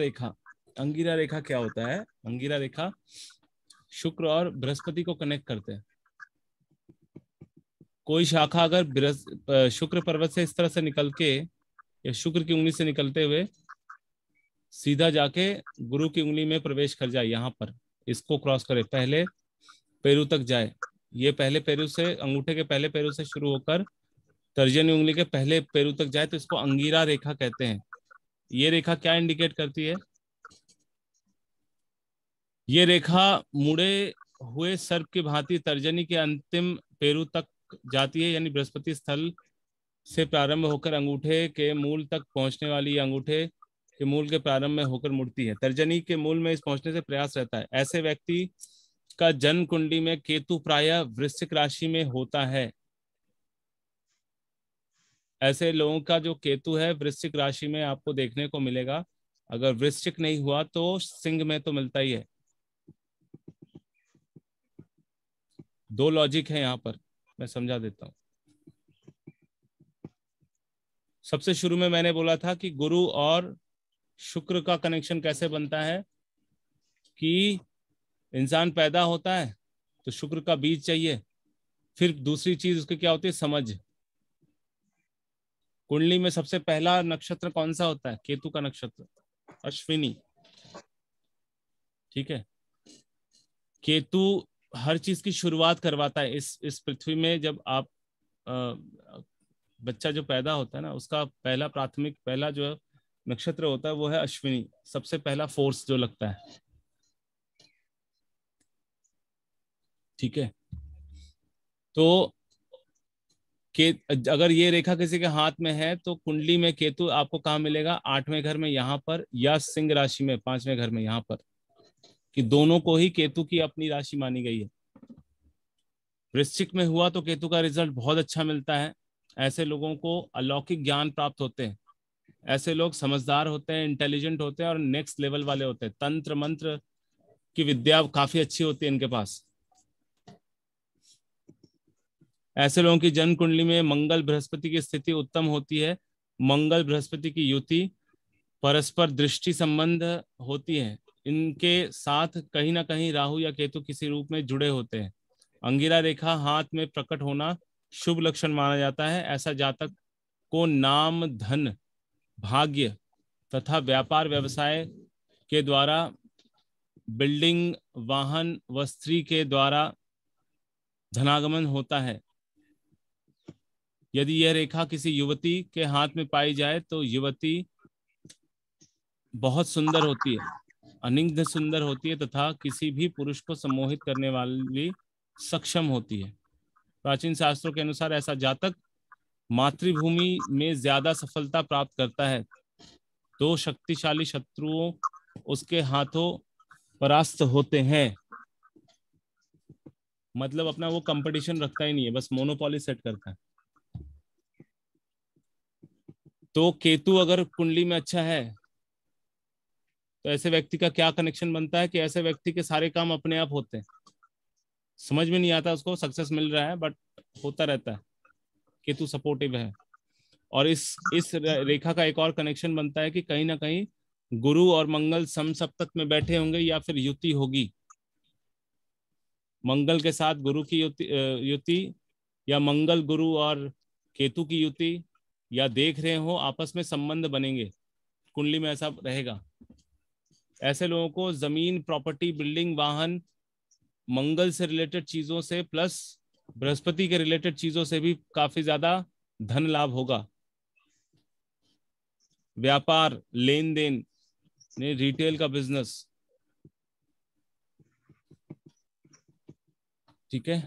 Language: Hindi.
रेखा अंगिरा रेखा क्या होता है अंगिरा रेखा शुक्र और बृहस्पति को कनेक्ट करते हैं कोई शाखा अगर शुक्र पर्वत से इस तरह से निकल के या शुक्र की उंगली से निकलते हुए सीधा जाके गुरु की उंगली में प्रवेश कर जाए यहाँ पर इसको क्रॉस करे पहले पेरू तक जाए ये पहले पेरू से अंगूठे के पहले पेरू से शुरू होकर तर्जनी उंगली के पहले पेरू तक जाए तो इसको अंगीरा रेखा कहते हैं ये रेखा क्या इंडिकेट करती है ये रेखा मुड़े हुए सर्प की भांति तर्जनी के अंतिम पेरू तक जाती है यानी बृहस्पति स्थल से प्रारंभ होकर अंगूठे के मूल तक पहुंचने वाली अंगूठे के मूल के प्रारंभ में होकर मुड़ती है तर्जनी के मूल में इस पहुंचने से प्रयास रहता है ऐसे व्यक्ति का जन्म कुंडली में केतु प्राय वृश्चिक राशि में होता है ऐसे लोगों का जो केतु है वृश्चिक राशि में आपको देखने को मिलेगा अगर वृश्चिक नहीं हुआ तो सिंह में तो मिलता ही है दो लॉजिक है यहां पर मैं समझा देता हूं सबसे शुरू में मैंने बोला था कि गुरु और शुक्र का कनेक्शन कैसे बनता है कि इंसान पैदा होता है तो शुक्र का बीज चाहिए फिर दूसरी चीज उसकी क्या होती है समझ कुंडली में सबसे पहला नक्षत्र कौन सा होता है केतु का नक्षत्र अश्विनी ठीक है केतु हर चीज की शुरुआत करवाता है इस इस पृथ्वी में जब आप आ, बच्चा जो पैदा होता है ना उसका पहला प्राथमिक पहला जो नक्षत्र होता है वो है अश्विनी सबसे पहला फोर्स जो लगता है ठीक है तो के अगर ये रेखा किसी के हाथ में है तो कुंडली में केतु आपको कहा मिलेगा आठवें घर में यहाँ पर या सिंह राशि में पांचवें घर में यहाँ पर कि दोनों को ही केतु की अपनी राशि मानी गई है वृश्चिक में हुआ तो केतु का रिजल्ट बहुत अच्छा मिलता है ऐसे लोगों को अलौकिक ज्ञान प्राप्त होते हैं ऐसे लोग समझदार होते हैं इंटेलिजेंट होते हैं और नेक्स्ट लेवल वाले होते हैं तंत्र मंत्र की विद्या काफी अच्छी होती है इनके पास ऐसे लोगों की जन्म कुंडली में मंगल बृहस्पति की स्थिति उत्तम होती है मंगल बृहस्पति की युति परस्पर दृष्टि संबंध होती है इनके साथ कहीं ना कहीं राहु या केतु किसी रूप में जुड़े होते हैं अंगिरा रेखा हाथ में प्रकट होना शुभ लक्षण माना जाता है ऐसा जातक को नाम धन भाग्य तथा व्यापार व्यवसाय के द्वारा बिल्डिंग वाहन व स्त्री के द्वारा धनागमन होता है यदि यह रेखा किसी युवती के हाथ में पाई जाए तो युवती बहुत सुंदर होती है अनिग्ध सुंदर होती है तथा तो किसी भी पुरुष को सम्मोहित करने वाली सक्षम होती है प्राचीन शास्त्रों के अनुसार ऐसा जातक मातृभूमि में ज्यादा सफलता प्राप्त करता है दो शक्तिशाली शत्रुओं उसके हाथों परास्त होते हैं मतलब अपना वो कंपटीशन रखता ही नहीं है बस मोनोपोली सेट करता है तो केतु अगर कुंडली में अच्छा है तो ऐसे व्यक्ति का क्या कनेक्शन बनता है कि ऐसे व्यक्ति के सारे काम अपने आप होते हैं समझ में नहीं आता उसको सक्सेस मिल रहा है बट होता रहता है केतु सपोर्टिव है और इस इस रेखा का एक और कनेक्शन बनता है कि कहीं ना कहीं गुरु और मंगल सम सप्तक में बैठे होंगे या फिर युति होगी मंगल के साथ गुरु की युति युति या मंगल गुरु और केतु की युति या देख रहे हो आपस में संबंध बनेंगे कुंडली में ऐसा रहेगा ऐसे लोगों को जमीन प्रॉपर्टी बिल्डिंग वाहन मंगल से रिलेटेड चीजों से प्लस बृहस्पति के रिलेटेड चीजों से भी काफी ज्यादा धन लाभ होगा व्यापार लेन देन रिटेल का बिजनेस ठीक है